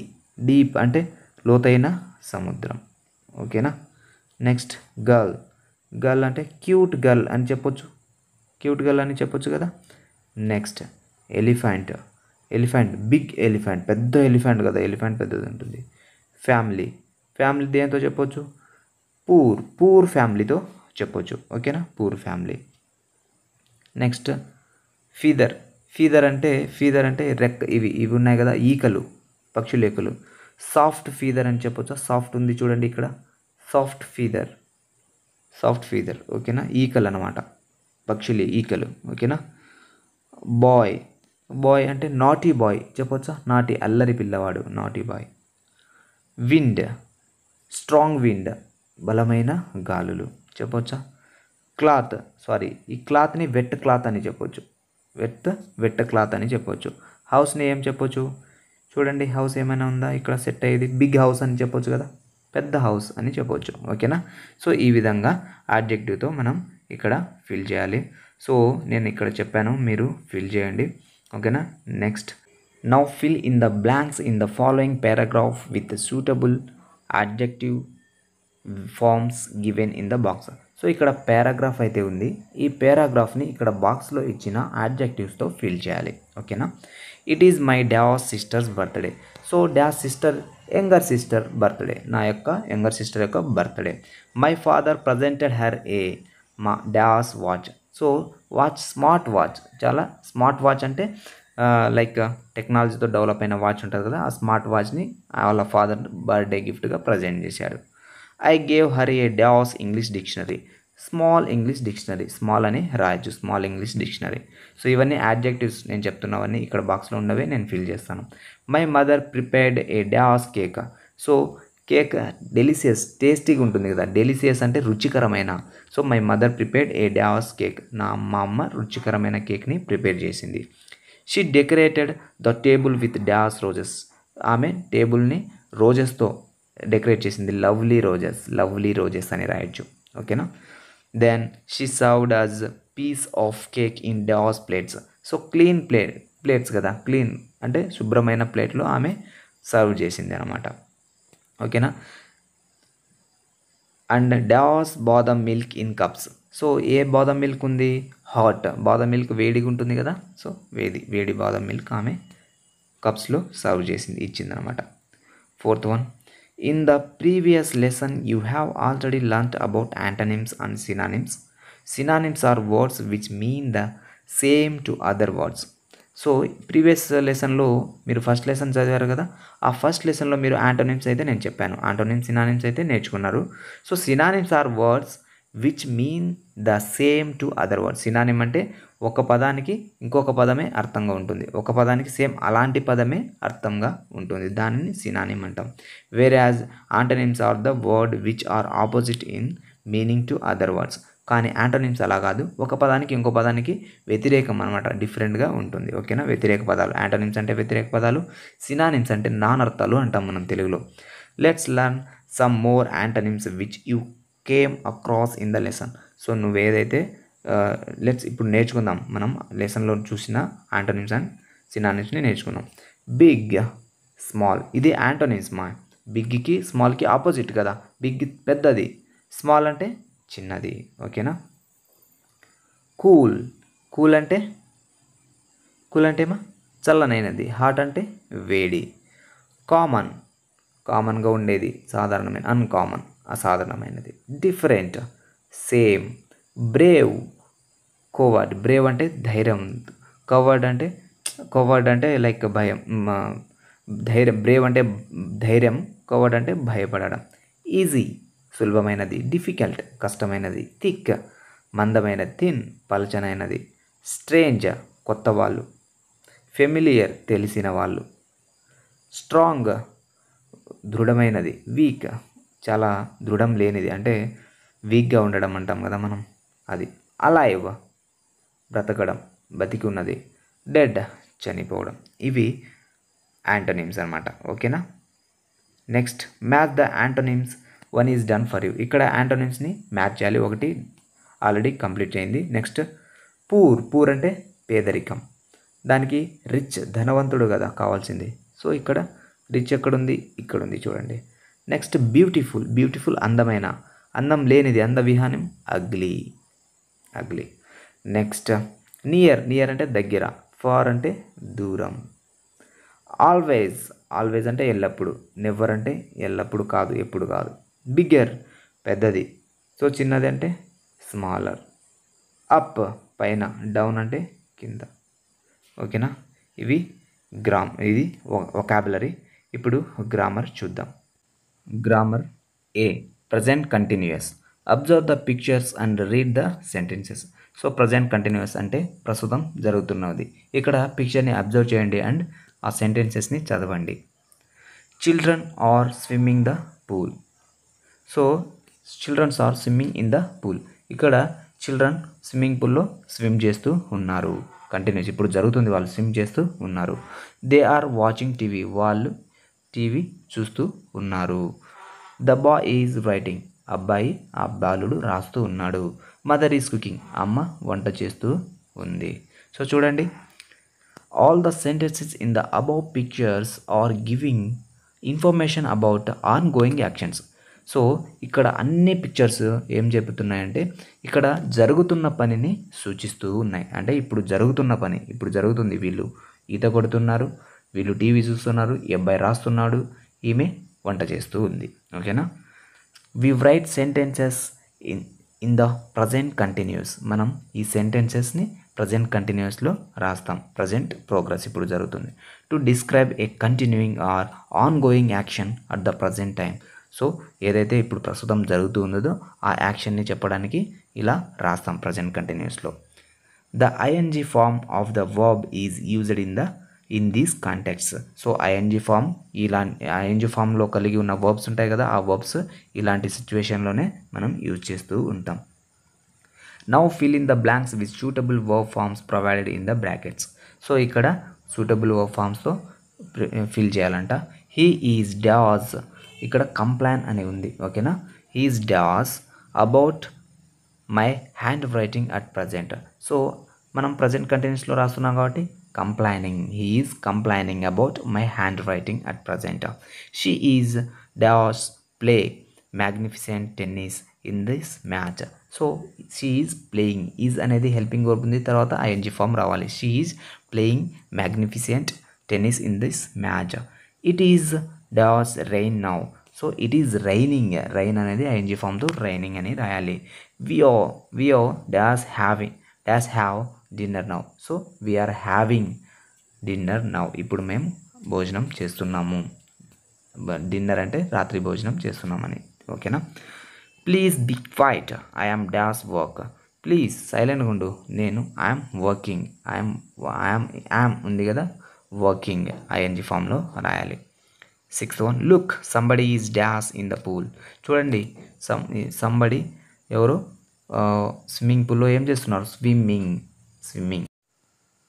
డీప్ అంటే లోతైన సముద్రం ఓకేనా నెక్స్ట్ గర్ల్ గర్ల్ అంటే క్యూట్ గర్ల్ అని చెప్పొచ్చు క్యూట్ గర్ల్ అని చెప్పొచ్చు కదా next elephant elephant big elephant పెద్ద ఎలిఫెంట్ కదా ఎలిఫెంట్ పెద్దది ఉంటుంది ఫ్యామిలీ ఫ్యామిలీ దేంతో చెప్పొచ్చు పూర్ పూర్ ఫ్యామిలీతో చెప్పొచ్చు ఓకేనా poor family next feather feather అంటే ఫీదర్ అంటే రెక్క ఇవి ఇవి ఉన్నాయి కదా ఈకలు పక్షుల ఈకలు సాఫ్ట్ ఫీదర్ అని చెప్పొచ్చా సాఫ్ట్ ఉంది చూడండి ఇక్కడ సాఫ్ట్ ఫీదర్ సాఫ్ట్ ఫీదర్ ఓకేనా ఈకలు అనమాట పక్షులు ఈకలు ఓకేనా బాయ్ బాయ్ అంటే నాటీ బాయ్ చెప్పొచ్చా నాటి అల్లరి పిల్లవాడు naughty boy wind strong wind బలమైన గాలులు చెప్పొచ్చా క్లాత్ సారీ ఈ క్లాత్ని వెట్ క్లాత్ అని చెప్పొచ్చు విత్ విట్ క్లాత్ అని చెప్పొచ్చు హౌస్ని ఏం చెప్పొచ్చు చూడండి హౌస్ ఏమైనా ఉందా ఇక్కడ సెట్ అయ్యేది బిగ్ హౌస్ అని చెప్పొచ్చు కదా పెద్ద హౌస్ అని చెప్పొచ్చు ఓకేనా సో ఈ విధంగా ఆబ్జెక్టివ్తో మనం ఇక్కడ ఫిల్ చేయాలి సో నేను ఇక్కడ చెప్పాను మీరు ఫిల్ చేయండి ఓకేనా next now fill in the blanks in the following paragraph with suitable objective forms given in the box so ఇక్కడ పారాగ్రాఫ్ అయితే ఉంది ఈ పారాగ్రాఫ్ని ఇక్కడ బాక్స్లో ఇచ్చిన ఆబ్జెక్టివ్స్తో ఫిల్ చేయాలి ఓకేనా it is my dash sister's birthday so dash sister younger sister birthday నా యొక్క యంగర్ సిస్టర్ యొక్క birthday my father presented her a మా dash watch so watch smart watch చాలా స్మార్ట్ వాచ్ అంటే లైక్ టెక్నాలజీతో డెవలప్ అయిన వాచ్ ఉంటుంది కదా ఆ స్మార్ట్ వాచ్ని వాళ్ళ ఫాదర్ బర్త్డే గిఫ్ట్గా ప్రజెంట్ చేశాడు I gave her a dash English dictionary small English dictionary small అని రాయొచ్చు స్మాల్ ఇంగ్లీష్ డిక్షనరీ సో ఇవన్నీ యాడ్జెక్టివ్స్ నేను చెప్తున్నవన్నీ ఇక్కడ బాక్స్లో ఉన్నవే నేను ఫిల్ చేస్తాను my mother prepared a dash cake so cake delicious టేస్టీగా ఉంటుంది కదా డెలిసియస్ అంటే రుచికరమైన so my mother prepared a dash cake నా మా అమ్మ రుచికరమైన కేక్ని ప్రిపేర్ చేసింది she decorated the table with dash roses ఆమె టేబుల్ని రోజెస్తో డెకరేట్ చేసింది లవ్లీ రోజెస్ లవ్లీ రోజెస్ అని రాయొచ్చు ఓకేనా then she served us piece of cake in dash plates so clean plate plates కదా క్లీన్ అంటే శుభ్రమైన ప్లేట్లో ఆమె సర్వ్ చేసింది అనమాట ఓకేనా and dash badam milk in cups so ఏ బాదం మిల్క్ ఉంది హాట్ బాదం మిల్క్ వేడిగా ఉంటుంది కదా సో వేడి వేడి బాదం మిల్క్ ఆమె కప్స్లో సర్వ్ చేసింది ఇచ్చింది అనమాట fourth one In the previous lesson, you have already learnt about antonyms and synonyms. Synonyms are words which mean the same to other words so previous లెసన్లో మీరు ఫస్ట్ లెసన్ చదివారు కదా ఆ ఫస్ట్ లెసన్లో మీరు యాంటోనిమ్స్ అయితే నేను చెప్పాను యాంటోనిమ్స్ సినానిమ్స్ అయితే నేర్చుకున్నారు so synonyms are words which mean the same to other word synonym అంటే ఒక పదానికి ఇంకొక పదమే అర్థంగా ఉంటుంది ఒక పదానికి సేమ్ అలాంటి పదమే అర్థంగా ఉంటుంది దానిని సినానిమ్ అంటాం whereas antonyms are the word which are opposite in meaning to other words కానీ ఆంటోనిమ్స్ అలా కాదు ఒక పదానికి ఇంకో పదానికి వ్యతిరేకం అనమాట డిఫరెంట్గా ఉంటుంది ఓకేనా వ్యతిరేక పదాలు యాంటోనిమ్స్ అంటే వ్యతిరేక పదాలు సినానిమ్స్ అంటే నానర్థాలు అంటాం మనం తెలుగులో let's learn some more antonyms which you came across in the lesson so నువ్వు ఏదైతే లెట్స్ ఇప్పుడు నేర్చుకుందాం మనం లెసన్లో చూసిన యాంటోనిమ్స్ అండ్ సినానిమ్స్ని నేర్చుకుందాం బిగ్ స్మాల్ ఇది యాంటోనిమ్స్ మా బిగ్కి స్మాల్కి ఆపోజిట్ కదా బిగ్ పెద్దది స్మాల్ అంటే చిన్నది ఓకేనా కూల్ కూల్ అంటే కూల్ అంటే ఏమా చల్లనైనది హాట్ అంటే వేడి కామన్ కామన్గా ఉండేది సాధారణమైన అన్కామన్ అసాధారణమైనది different same brave coward brave అంటే ధైర్యం కవర్డ్ అంటే కవర్డ్ అంటే లైక్ భయం ధైర్యం బ్రేవ్ అంటే ధైర్యం కవర్డ్ అంటే భయపడడం ఈజీ సులభమైనది డిఫికల్ట్ కష్టమైనది థిక్ మందమైన థిన్ పలచనైనది స్ట్రేంజ్ కొత్త వాళ్ళు ఫెమిలియర్ తెలిసిన వాళ్ళు స్ట్రాంగ్ దృఢమైనది వీక్ చాలా దృఢం లేనిది అంటే వీక్గా ఉండడం అంటాం కదా మనం అది అలా ఇవ్వ బ్రతకడం బతికి ఉన్నది డెడ్ చనిపోవడం ఇవి యాంటోనిమ్స్ అనమాట ఓకేనా next match the antonyms one is done for you ఇక్కడ యాంటోనిమ్స్ని మ్యాచ్ చేయాలి ఒకటి ఆల్రెడీ కంప్లీట్ అయింది నెక్స్ట్ పూర్ పూర్ అంటే పేదరికం దానికి రిచ్ ధనవంతుడు కదా కావాల్సింది సో ఇక్కడ రిచ్ ఎక్కడుంది ఇక్కడుంది చూడండి నెక్స్ట్ బ్యూటిఫుల్ బ్యూటిఫుల్ అందమైన అందం లేనిది అందవిహానం ugly ugly next near near అంటే దగ్గర ఫార్ అంటే దూరం ఆల్వేజ్ ఆల్వేజ్ అంటే ఎల్లప్పుడు నెవర్ అంటే ఎల్లప్పుడు కాదు ఎప్పుడు కాదు బిగ్గర్ పెద్దది సో చిన్నది అంటే స్మాలర్ అప్ పైన డౌన్ అంటే కింద ఓకేనా ఇవి గ్రామ్ ఇది ఒకాబులరీ ఇప్పుడు గ్రామర్ చూద్దాం grammar A present continuous observe the pictures and read the sentences so present continuous అంటే ప్రస్తుతం జరుగుతున్నది ఇక్కడ పిక్చర్ని అబ్జర్వ్ చేయండి అండ్ ఆ సెంటెన్సెస్ని చదవండి children are swimming the pool so children's are swimming in the pool ఇక్కడ చిల్డ్రన్ స్విమ్మింగ్ పూల్లో స్విమ్ చేస్తూ ఉన్నారు కంటిన్యూస్ ఇప్పుడు జరుగుతుంది వాళ్ళు స్విమ్ చేస్తూ ఉన్నారు దే ఆర్ వాచింగ్ టీవీ వాళ్ళు టీవీ చూస్తూ ఉన్నారు ద బాయ్ ఈజ్ రైటింగ్ అబ్బాయి ఆ బాలుడు రాస్తూ ఉన్నాడు మదర్ ఈజ్ కుకింగ్ అమ్మ వంట చేస్తూ ఉంది సో చూడండి all the sentences in the above pictures are giving information about ongoing actions so ఇక్కడ అన్ని పిక్చర్స్ ఏం చెబుతున్నాయంటే ఇక్కడ జరుగుతున్న పనిని సూచిస్తూ ఉన్నాయి అంటే ఇప్పుడు జరుగుతున్న పని ఇప్పుడు జరుగుతుంది వీళ్ళు ఈత కొడుతున్నారు వీళ్ళు టీవీ చూస్తున్నారు ఈ అబ్బాయి రాస్తున్నాడు ఈమె వంట చేస్తూ ఉంది ఓకేనా we write sentences in in the present continuous మనం ఈ సెంటెన్సెస్ని ప్రజెంట్ కంటిన్యూస్లో రాస్తాం ప్రజెంట్ ప్రోగ్రెస్ ఇప్పుడు జరుగుతుంది to describe a continuing or ongoing action at the present time so ఏదైతే ఇప్పుడు ప్రస్తుతం జరుగుతూ ఉందో ఆ యాక్షన్ని చెప్పడానికి ఇలా రాస్తాం ప్రజెంట్ కంటిన్యూస్లో the ING form of the verb is used in the in these contacts so ING form ఇలా ఐఎన్జి ఫామ్లో కలిగి ఉన్న వర్బ్స్ ఉంటాయి కదా ఆ వర్బ్స్ ఇలాంటి సిచ్యువేషన్లోనే మనం యూజ్ చేస్తూ ఉంటాం now fill in the blanks with suitable verb forms provided in the brackets so ఇక్కడ సూటబుల్ వర్బ్ ఫామ్స్తో ఫిల్ చేయాలంట హీ ఈజ్ డాస్ ఇక్కడ కంప్లైన్ అని ఉంది ఓకేనా he's dash about my handwriting at present so మనం ప్రజెంట్ కంటిన్యూస్లో రాస్తున్నాం కాబట్టి complaining he is complaining about my handwriting at present she is does play magnificent tennis in this match so she is playing is another helping verb undi tarvata ing form rawali. she is playing magnificent tennis in this match it is does rain now so it is raining rain anedi ing form the raining ani rayali we are we are does having does have dinner now so we are having dinner now ఇప్పుడు మేము భోజనం చేస్తున్నాము dinner అంటే రాత్రి భోజనం చేస్తున్నామని ఓకేనా please be quiet I'm dash work please సైలెంట్గా ఉండు నేను I'm working I'm I'm am ఉంది కదా వర్కింగ్ ఐఎన్జి ఫామ్లో రాయాలి sixth one look somebody is dash in the pool చూడండి సంబడి ఎవరు స్విమ్మింగ్ uh, పూల్లో ఏం చేస్తున్నారు swimming swimming.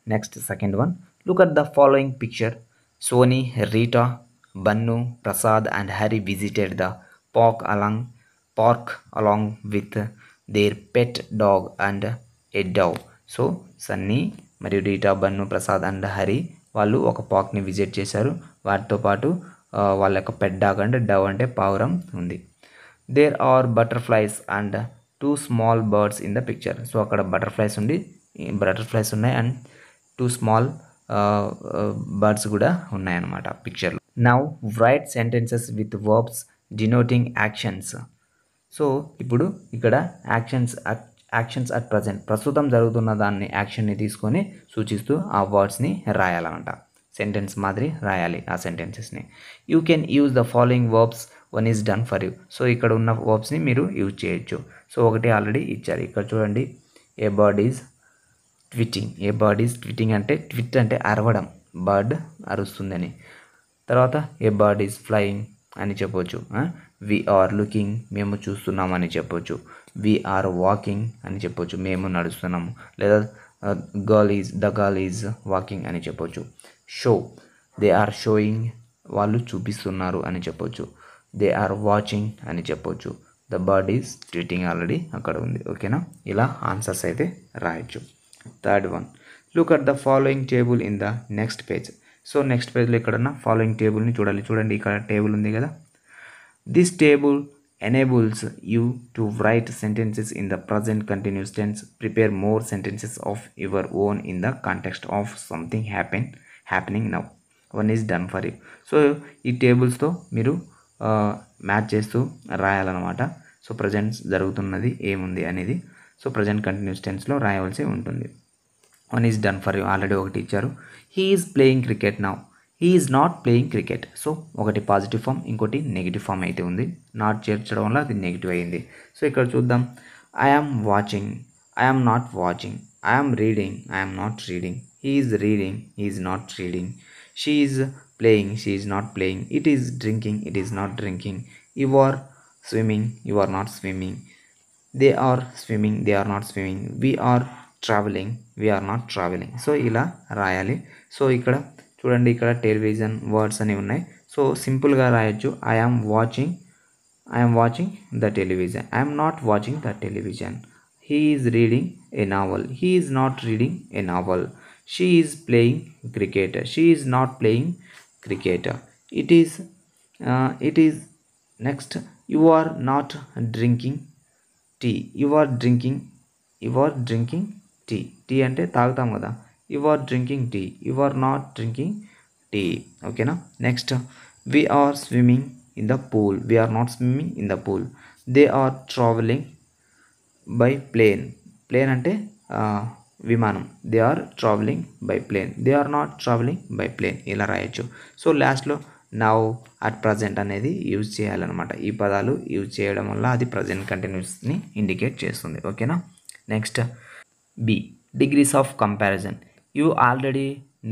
Next, second one. Look at the following picture. Sony, Rita, Bannu, Prasad and Harry visited the park along, park along with their pet dog and a dove. So Sunny మరియు Rita Bannu Prasad and Hari వాళ్ళు ఒక పార్క్ని visit చేశారు వాటితో పాటు వాళ్ళ యొక్క pet dog and Dove అంటే పావురం ఉంది there are butterflies and two small birds in the picture so అక్కడ బటర్ఫ్లైస్ ఉండి బటర్ఫ్లైస్ ఉన్నాయి అండ్ టూ స్మాల్ బర్డ్స్ కూడా ఉన్నాయన్నమాట పిక్చర్లో now write sentences with verbs denoting actions so ఇప్పుడు ఇక్కడ యాక్షన్స్ యాక్షన్స్ అట్ ప్రజెంట్ ప్రస్తుతం జరుగుతున్న దాన్ని యాక్షన్ని తీసుకొని సూచిస్తూ ఆ వర్డ్స్ని రాయాలన్నమాట సెంటెన్స్ మాదిరి రాయాలి ఆ సెంటెన్సెస్ని you can use the following verbs one is done for you so ఇక్కడ ఉన్న వర్బ్స్ని మీరు యూజ్ చేయొచ్చు సో ఒకటి ఆల్రెడీ ఇచ్చారు ఇక్కడ చూడండి a bird is tweeting a bird is tweeting అంటే ట్విట్ అంటే అరవడం బర్డ్ అరుస్తుందని తర్వాత ఏ బర్డ్ ఈజ్ ఫ్లయింగ్ అని చెప్పొచ్చు ఆర్ లుకింగ్ మేము చూస్తున్నాం అని చెప్పొచ్చు ఆర్ వాకింగ్ అని చెప్పొచ్చు మేము నడుస్తున్నాము లేదా girl is the girl is walking అని చెప్పొచ్చు షో దే ఆర్ షోయింగ్ వాళ్ళు చూపిస్తున్నారు అని చెప్పొచ్చు దే ఆర్ వాచింగ్ అని చెప్పొచ్చు the bird is tweeting already అక్కడ ఉంది ఓకేనా ఇలా ఆన్సర్స్ అయితే రాయొచ్చు third one look at the following table in the next page so next పేజ్లో ఎక్కడన్నా ఫాలోయింగ్ టేబుల్ని చూడాలి చూడండి ఇక్కడ టేబుల్ ఉంది కదా this table enables you to write sentences in the present continuous tense prepare more sentences of your own in the context of something happen happening now one is done for you so ఈ టేబుల్స్తో మీరు match uh, చేస్తూ రాయాలన్నమాట so presents జరుగుతున్నది ఏముంది అనేది so present continuous టెన్స్లో రాయవలసి ఉంటుంది one is done for you already ఒకటి ఇచ్చారు he is playing cricket now he is not playing cricket so ఒకటి పాజిటివ్ ఫామ్ ఇంకోటి నెగిటివ్ ఫామ్ అయితే ఉంది నాట్ చేర్చడం వల్ల అది నెగిటివ్ అయింది సో ఇక్కడ చూద్దాం I am watching I am not watching I am reading I'm not reading he is reading he is not reading she is playing she is not playing it is drinking it is not drinking you are swimming you are not swimming they are swimming they are not swimming we are traveling we are not traveling so ila rayali so ikada chudandi ikada television words ani unnai so simple ga rayachu i am watching i am watching the television i am not watching the television he is reading a novel he is not reading a novel she is playing cricket she is not playing cricket it is uh, it is next you are not drinking tea you are drinking you are drinking tea tea అంటే తాగుతాం కదా you are drinking tea you are not drinking tea ఓకేనా next we are swimming in the pool we are not swimming in the pool they are travelling by plane plane అంటే విమానం they are travelling by plane they are not travelling by plane ఇలా రాయొచ్చు so లాస్ట్లో now at present అనేది use చేయాలన్నమాట ఈ పదాలు use చేయడం వల్ల అది ప్రజెంట్ కంటిన్యూస్ని ఇండికేట్ చేస్తుంది ఓకేనా next B degrees of comparison you already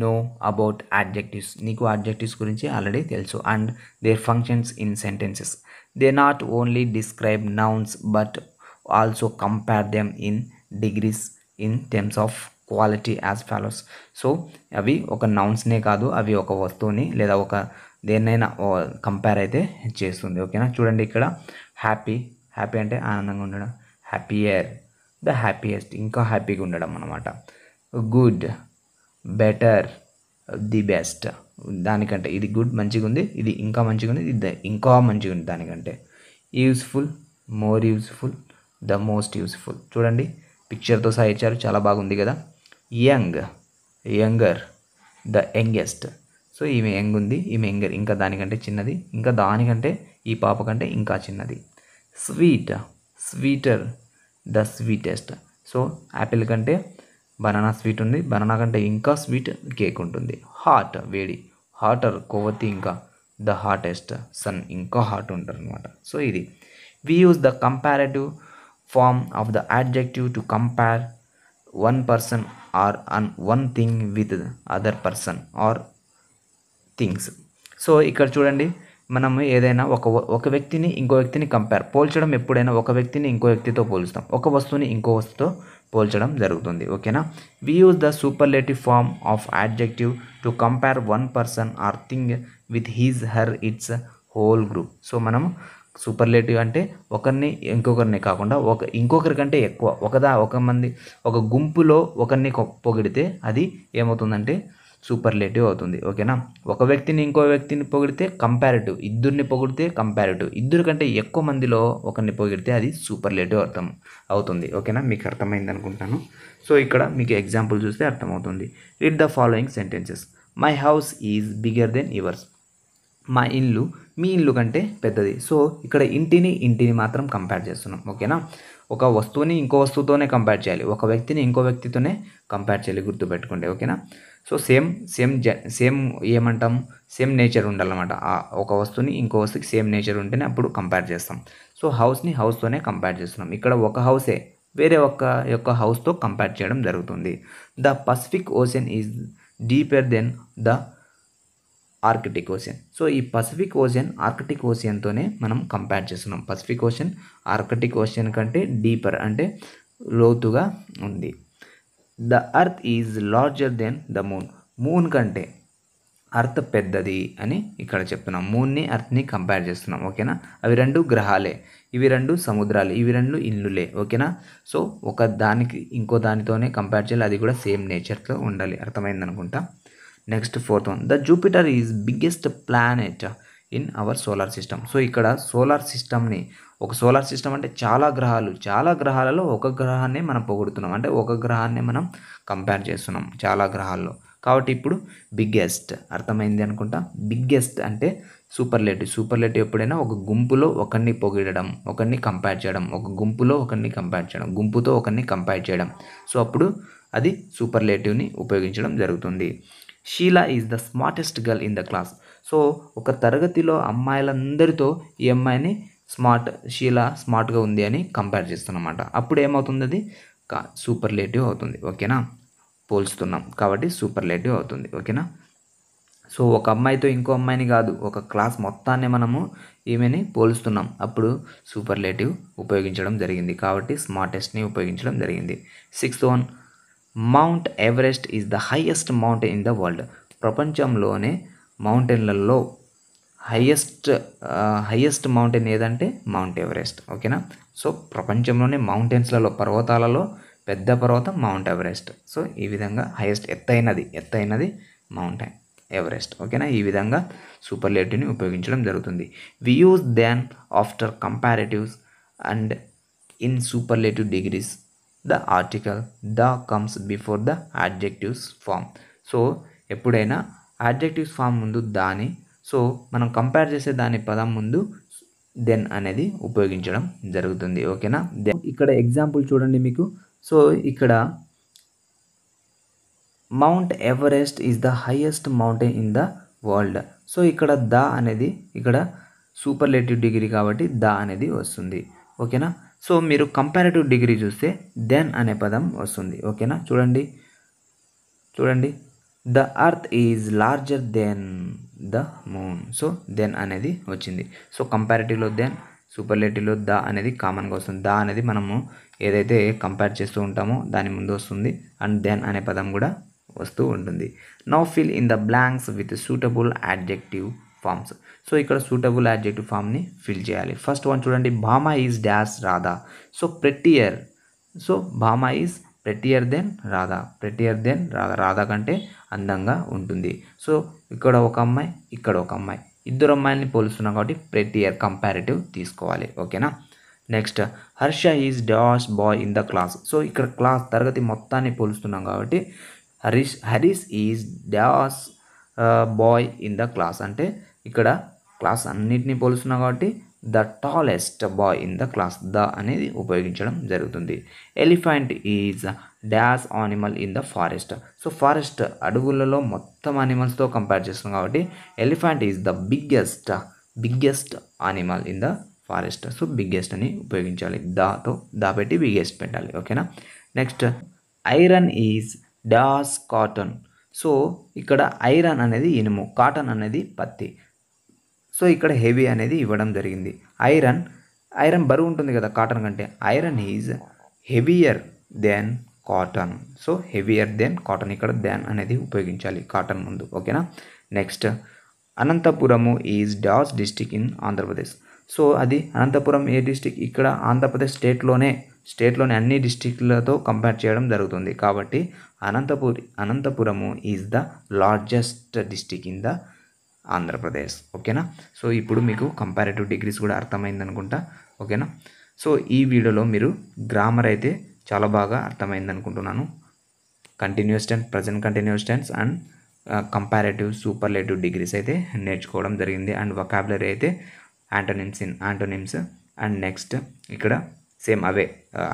know about adjectives నీకు అడ్జెక్టివ్స్ గురించి ఆల్రెడీ తెలుసు and their functions in sentences they not only describe nouns but also compare them in degrees in terms of quality as follows so అవి ఒక నౌన్స్నే కాదు అవి ఒక వస్తువుని లేదా ఒక దేన్నైనా కంపేర్ అయితే చేస్తుంది ఓకేనా చూడండి ఇక్కడ హ్యాపీ హ్యాపీ అంటే ఆనందంగా ఉండడం హ్యాపీయర్ ద హ్యాపీయెస్ట్ ఇంకా హ్యాపీగా ఉండడం అనమాట గుడ్ బెటర్ ది బెస్ట్ దానికంటే ఇది గుడ్ మంచిగా ఉంది ఇది ఇంకా మంచిగా ఉంది ఇది ఇంకా మంచిగా ఉంది దానికంటే useful more useful the most useful చూడండి పిక్చర్తో సహా ఇచ్చారు చాలా బాగుంది కదా young younger the youngest so ఈమె యంగ్ ఉంది ఈమె యంగర్ ఇంకా దానికంటే చిన్నది ఇంకా దానికంటే ఈ పాప కంటే ఇంకా చిన్నది sweet sweeter the sweetest so apple కంటే బనానా స్వీట్ ఉంది బనానా కంటే ఇంకా స్వీట్ కేక్ ఉంటుంది హాట్ వేడి హాటర్ కొవ్వతి ఇంకా ద హాటెస్ట్ సన్ ఇంకా హాట్ ఉంటారు అనమాట సో ఇది we use the comparative form of the adjective to compare one person or an one thing with other person or things so ఇక్కడ చూడండి మనం ఏదైనా ఒక ఒక వ్యక్తిని ఇంకో వ్యక్తిని కంపేర్ పోల్చడం ఎప్పుడైనా ఒక వ్యక్తిని ఇంకో వ్యక్తితో పోల్చుతాం ఒక వస్తువుని ఇంకో వస్తువుతో పోల్చడం జరుగుతుంది ఓకేనా we use the superlative form of adjective to compare one person or thing with his her its whole group so మనం సూపర్లేటివ్ అంటే ఒకరిని ఇంకొకరిని కాకుండా ఒక ఇంకొకరి కంటే ఎక్కువ ఒకదా ఒక మంది ఒక గుంపులో ఒకరిని పొగిడితే అది ఏమవుతుందంటే సూపర్లేటివ్ అవుతుంది ఓకేనా ఒక వ్యక్తిని ఇంకో వ్యక్తిని పొగిడితే కంపారిటివ్ ఇద్దరిని పొగిడితే కంపారిటివ్ ఇద్దరు కంటే ఎక్కువ మందిలో ఒకరిని పొగిడితే అది సూపర్లేటివ్ అర్థం అవుతుంది ఓకేనా మీకు అర్థమైంది అనుకుంటాను సో ఇక్కడ మీకు ఎగ్జాంపుల్ చూస్తే అర్థమవుతుంది read the following sentences my house is bigger than yours మా ఇల్లు మీ ఇల్లు కంటే పెద్దది సో ఇక్కడ ఇంటిని ఇంటిని మాత్రం కంపేర్ చేస్తున్నాం ఓకేనా ఒక వస్తువుని ఇంకో వస్తువుతోనే కంపేర్ చేయాలి ఒక వ్యక్తిని ఇంకో వ్యక్తితోనే కంపేర్ చేయాలి గుర్తుపెట్టుకోండి ఓకేనా సో సేమ్ సేమ్ జ సేమ్ ఏమంటాం సేమ్ నేచర్ ఉండాలన్నమాట ఒక వస్తువుని ఇంకో వస్తువుకి సేమ్ నేచర్ ఉంటేనే అప్పుడు కంపేర్ చేస్తాం సో హౌస్ని హౌస్తోనే కంపేర్ చేస్తున్నాం ఇక్కడ ఒక హౌసే వేరే ఒక యొక్క హౌస్తో కంపేర్ చేయడం జరుగుతుంది the Pacific Ocean is deeper than the Arctic Ocean so ఈ పసిఫిక్ ఓషన్ ఆర్కిటిక్ ఓషియన్తోనే మనం కంపేర్ చేస్తున్నాం పసిఫిక్ ఓషన్ ఆర్కిటిక్ ఓషన్ కంటే డీపర్ అంటే లోతుగా ఉంది the earth is larger than the moon moon కంటే అర్త్ పెద్దది అని ఇక్కడ చెప్తున్నాం మూన్ని అర్త్ని కంపేర్ చేస్తున్నాం ఓకేనా అవి రెండు గ్రహాలే ఇవి రెండు సముద్రాలే ఇవి రెండు ఇల్లులే ఓకేనా సో ఒక దానికి ఇంకో దానితోనే కంపేర్ చేయాలి అది కూడా సేమ్ నేచర్తో ఉండాలి అర్థమైంది అనుకుంటా next fourth one the Jupiter is biggest planet in our solar system so ఇక్కడ సోలార్ సిస్టమ్ని ఒక సోలార్ సిస్టమ్ అంటే చాలా గ్రహాలు చాలా గ్రహాలలో ఒక గ్రహాన్నే మనం పొగుడుతున్నాం అంటే ఒక గ్రహాన్నే మనం కంపేర్ చేస్తున్నాం చాలా గ్రహాల్లో కాబట్టి ఇప్పుడు బిగ్గెస్ట్ అర్థమైంది అనుకుంటా బిగ్గెస్ట్ అంటే సూపర్ సూపర్ లెట్ ఎప్పుడైనా ఒక గుంపులో ఒకరిని పొగిడడం ఒకరిని కంపేర్ చేయడం ఒక గుంపులో ఒకరిని కంపేర్ చేయడం గుంపుతో ఒకరిని కంపేర్ చేయడం సో అప్పుడు అది సూపర్ లెటివ్ని ఉపయోగించడం జరుగుతుంది Sheela is the smartest girl in the class so ఒక తరగతిలో అమ్మాయిలందరితో ఈ అమ్మాయిని స్మార్ట్ షీలా స్మార్ట్గా ఉంది అని కంపేర్ చేస్తున్నమాట అప్పుడు ఏమవుతుంది అది సూపర్ లేటివ్ అవుతుంది ఓకేనా పోల్చుతున్నాం కాబట్టి సూపర్ లేటివ్ అవుతుంది ఓకేనా సో ఒక అమ్మాయితో ఇంకో అమ్మాయిని కాదు ఒక క్లాస్ మొత్తాన్ని మనము ఈమెని పోలుస్తున్నాం అప్పుడు సూపర్ లేటివ్ ఉపయోగించడం జరిగింది కాబట్టి స్మార్టెస్ట్ని ఉపయోగించడం జరిగింది sixth one Mount Everest is the highest mountain in the world ప్రపంచంలోనే మౌంటైన్లలో హయ్యెస్ట్ హయ్యెస్ట్ మౌంటైన్ ఏదంటే మౌంట్ ఎవరెస్ట్ ఓకేనా సో ప్రపంచంలోనే మౌంటైన్స్లలో పర్వతాలలో పెద్ద పర్వతం మౌంట్ ఎవరెస్ట్ సో ఈ విధంగా హైయెస్ట్ ఎత్తైనది ఎత్తైనది మౌంటైన్ ఎవరెస్ట్ ఓకేనా ఈ విధంగా సూపర్లేటివ్ని ఉపయోగించడం జరుగుతుంది we use than after comparatives and in superlative degrees the article the comes before the objectives form so ఎప్పుడైనా ఆబ్జెక్టివ్స్ ఫామ్ ముందు దాని సో మనం కంపేర్ చేసే దాని పదం ముందు దెన్ అనేది ఉపయోగించడం జరుగుతుంది ఓకేనా దెన్ ఇక్కడ ఎగ్జాంపుల్ చూడండి మీకు సో ఇక్కడ Mount Everest is the highest mountain in the world so ఇక్కడ ద అనేది ఇక్కడ సూపర్లేటివ్ డిగ్రీ కాబట్టి ద అనేది వస్తుంది ఓకేనా సో మీరు కంపారేటివ్ డిగ్రీ చూస్తే దెన్ అనే పదం వస్తుంది ఓకేనా చూడండి చూడండి the earth is larger than the moon so than అనేది వచ్చింది సో కంపారిటివ్లో దెన్ సూపర్లేటివ్లో ద అనేది కామన్గా వస్తుంది ద అనేది మనము ఏదైతే కంపేర్ చేస్తూ ఉంటామో దాని ముందు వస్తుంది అండ్ దెన్ అనే పదం కూడా వస్తూ ఉంటుంది now fill in the blanks with suitable adjective forms so ఇక్కడ సూటబుల్ యాడ్జెక్టివ్ ఫామ్ని ఫిల్ చేయాలి ఫస్ట్ వన్ చూడండి Bhama is dash Radha so ప్రతి year so Bhama is prettier than Radha prettier than Radha Radha కంటే అందంగా ఉంటుంది సో ఇక్కడ ఒక అమ్మాయి ఇక్కడ ఒక అమ్మాయి ఇద్దరు అమ్మాయిల్ని పోలుస్తున్నాం కాబట్టి ప్రెట్టియర్ కంపారిటివ్ తీసుకోవాలి ఓకేనా next Harsha is dash boy in the class so ఇక్కడ క్లాస్ తరగతి మొత్తాన్ని పోలుస్తున్నాం కాబట్టి Harish Harish is dash boy in the class అంటే ఇక్కడ క్లాస్ అన్నిటిని పోలుస్తున్నాం కాబట్టి the tallest boy in the class the అనేది ఉపయోగించడం జరుగుతుంది elephant is dash animal in the forest so forest అడవులలో మొత్తం ఆనిమల్స్తో కంపేర్ చేస్తున్నాం కాబట్టి elephant is the biggest biggest animal in the forest so biggest అని ఉపయోగించాలి దాతో దా పెట్టి బిగ్గెస్ట్ పెట్టాలి ఓకేనా next iron is dash cotton so ఇక్కడ ఐరన్ అనేది ఇనుము కాటన్ అనేది పత్తి సో ఇక్కడ హెవీ అనేది ఇవ్వడం జరిగింది ఐరన్ ఐరన్ బరువు ఉంటుంది కదా కాటన్ కంటే iron is heavier then cotton so heavier then cotton ఇక్కడ దెన్ అనేది ఉపయోగించాలి కాటన్ ముందు ఓకేనా next Anantapuramu is DOS district in Andhra Pradesh so అది అనంతపురం ఏ డిస్టిక్ ఇక్కడ ఆంధ్రప్రదేశ్ స్టేట్లోనే స్టేట్లోని అన్ని డిస్టిక్లతో కంపేర్ చేయడం జరుగుతుంది కాబట్టి Ananthapuri Anantapuramu is the largest district in the Andhra Pradesh ఓకేనా సో ఇప్పుడు మీకు కంపారేటివ్ డిగ్రీస్ కూడా అర్థమైంది అనుకుంటా ఓకేనా సో ఈ వీడియోలో మీరు గ్రామర్ అయితే చాలా బాగా అర్థమైంది అనుకుంటున్నాను continuous tense present continuous tense and comparative superlative degrees అయితే నేర్చుకోవడం జరిగింది అండ్ వకాబులరీ అయితే antonyms in antonyms and next ఇక్కడ సేమ్ అవే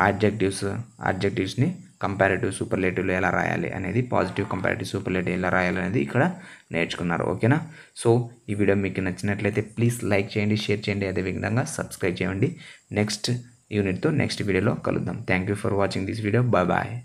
ఆబ్జెక్టివ్స్ ఆబ్జెక్టివ్స్ని కంపారేటివ్ సూపర్లేటివ్లో ఎలా రాయాలి అనేది పాజిటివ్ కంపారేటివ్ సూపర్లేటివ్ ఎలా రాయాలి అనేది ఇక్కడ నేర్చుకున్నారు ఓకేనా సో ఈ వీడియో మీకు నచ్చినట్లయితే ప్లీజ్ లైక్ చేయండి షేర్ చేయండి అదేవిధంగా సబ్స్క్రైబ్ చేయండి నెక్స్ట్ యూనిట్తో నెక్స్ట్ వీడియోలో కలుద్దాం thank you for watching this video bye bye